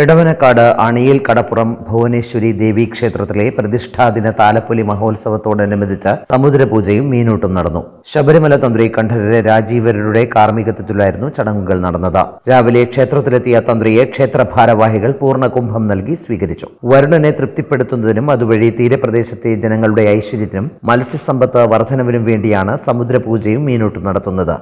എടവനക്കാട് അണിയിൽ കടപ്പുറം ഭുവനേശ്വരി ദേവി ക്ഷേത്രത്തിലെ പ്രതിഷ്ഠാദിന താലപ്പൊലി മഹോത്സവത്തോടനുബന്ധിച്ച് സമുദ്രപൂജയും മീനൂട്ടും നടന്നു ശബരിമല തന്ത്രി കണ്ഠരര് രാജീവരരുടെ കാർമ്മികത്വത്തിലായിരുന്നു ചടങ്ങുകൾ നടന്നത് രാവിലെ ക്ഷേത്രത്തിലെത്തിയ തന്ത്രിയെ ക്ഷേത്രഭാരവാഹികൾ പൂർണ്ണ കുംഭം നൽകി സ്വീകരിച്ചു വരുണനെ തൃപ്തിപ്പെടുത്തുന്നതിനും അതുവഴി തീരപ്രദേശത്തെ ജനങ്ങളുടെ ഐശ്വര്യത്തിനും മത്സ്യസമ്പത്ത് വർധനവിനും വേണ്ടിയാണ് സമുദ്രപൂജയും മീനൂട്ടും നടത്തുന്നത്